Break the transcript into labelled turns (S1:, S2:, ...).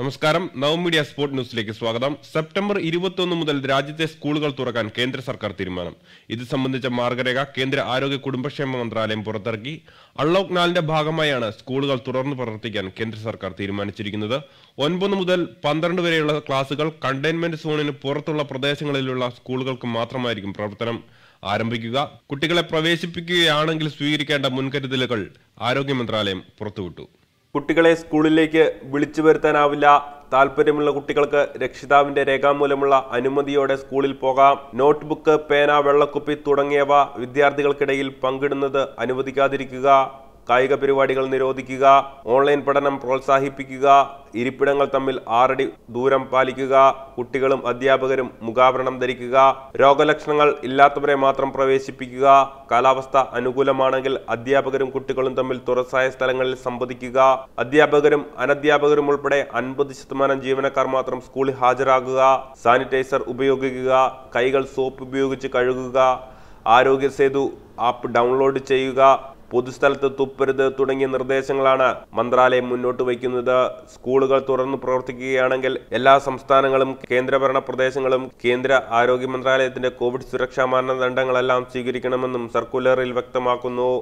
S1: നമസ്കാരം നവ media sports ന്യൂസിലേക്ക് സ്വാഗതം സെപ്റ്റംബർ ഇരുപത്തിയൊന്ന് മുതൽ രാജ്യത്തെ സ്കൂളുകൾ തുറക്കാൻ കേന്ദ്ര സർക്കാർ തീരുമാനം ഇത് സംബന്ധിച്ച മാർഗരേഖ കേന്ദ്ര ആരോഗ്യ കുടുംബക്ഷേമ മന്ത്രാലയം പുറത്തിറക്കി അൺലോക്ക് നാലിന്റെ ഭാഗമായാണ് സ്കൂളുകൾ തുറന്നു പ്രവർത്തിക്കാൻ കേന്ദ്ര സർക്കാർ തീരുമാനിച്ചിരിക്കുന്നത് ഒൻപത് മുതൽ പന്ത്രണ്ട് വരെയുള്ള ക്ലാസുകൾ കണ്ടെയ്ൻമെന്റ് സോണിന് പുറത്തുള്ള പ്രദേശങ്ങളിലുള്ള സ്കൂളുകൾക്ക് മാത്രമായിരിക്കും പ്രവർത്തനം ആരംഭിക്കുക കുട്ടികളെ പ്രവേശിപ്പിക്കുകയാണെങ്കിൽ സ്വീകരിക്കേണ്ട മുൻകരുതലുകൾ ആരോഗ്യ മന്ത്രാലയം പുറത്തുവിട്ടു കുട്ടികളെ സ്കൂളിലേക്ക് വിളിച്ചു വരുത്താനാവില്ല താല്പര്യമുള്ള കുട്ടികൾക്ക് രക്ഷിതാവിന്റെ രേഖാമൂലമുള്ള അനുമതിയോടെ സ്കൂളിൽ പോകാം നോട്ട്ബുക്ക് പേന വെള്ളക്കുപ്പി തുടങ്ങിയവ വിദ്യാർത്ഥികൾക്കിടയിൽ പങ്കിടുന്നത് അനുവദിക്കാതിരിക്കുക കായിക പരിപാടികൾ നിരോധിക്കുക ഓൺലൈൻ പഠനം പ്രോത്സാഹിപ്പിക്കുക ഇരിപ്പിടങ്ങൾ തമ്മിൽ ആറടി ദൂരം പാലിക്കുക കുട്ടികളും അധ്യാപകരും മുഖാവരണം ധരിക്കുക രോഗലക്ഷണങ്ങൾ ഇല്ലാത്തവരെ മാത്രം പ്രവേശിപ്പിക്കുക കാലാവസ്ഥ അനുകൂലമാണെങ്കിൽ അധ്യാപകരും കുട്ടികളും തമ്മിൽ തുറസായ സ്ഥലങ്ങളിൽ സംവദിക്കുക അധ്യാപകരും അനധ്യാപകരും ഉൾപ്പെടെ അൻപത് ശതമാനം ജീവനക്കാർ മാത്രം സ്കൂളിൽ ഹാജരാകുക സാനിറ്റൈസർ ഉപയോഗിക്കുക കൈകൾ സോപ്പ് ഉപയോഗിച്ച് കഴുകുക ആരോഗ്യ സേതു ആപ്പ് ഡൗൺലോഡ് ചെയ്യുക പൊതുസ്ഥലത്ത് തുപ്പരുത് തുടങ്ങിയ നിർദ്ദേശങ്ങളാണ് മന്ത്രാലയം മുന്നോട്ട് വയ്ക്കുന്നത് സ്കൂളുകൾ തുറന്നു പ്രവർത്തിക്കുകയാണെങ്കിൽ എല്ലാ സംസ്ഥാനങ്ങളും കേന്ദ്രഭരണ പ്രദേശങ്ങളും കേന്ദ്ര ആരോഗ്യ മന്ത്രാലയത്തിന്റെ കോവിഡ് സുരക്ഷാ മാനദണ്ഡങ്ങളെല്ലാം സ്വീകരിക്കണമെന്നും സർക്കുലറിൽ വ്യക്തമാക്കുന്നു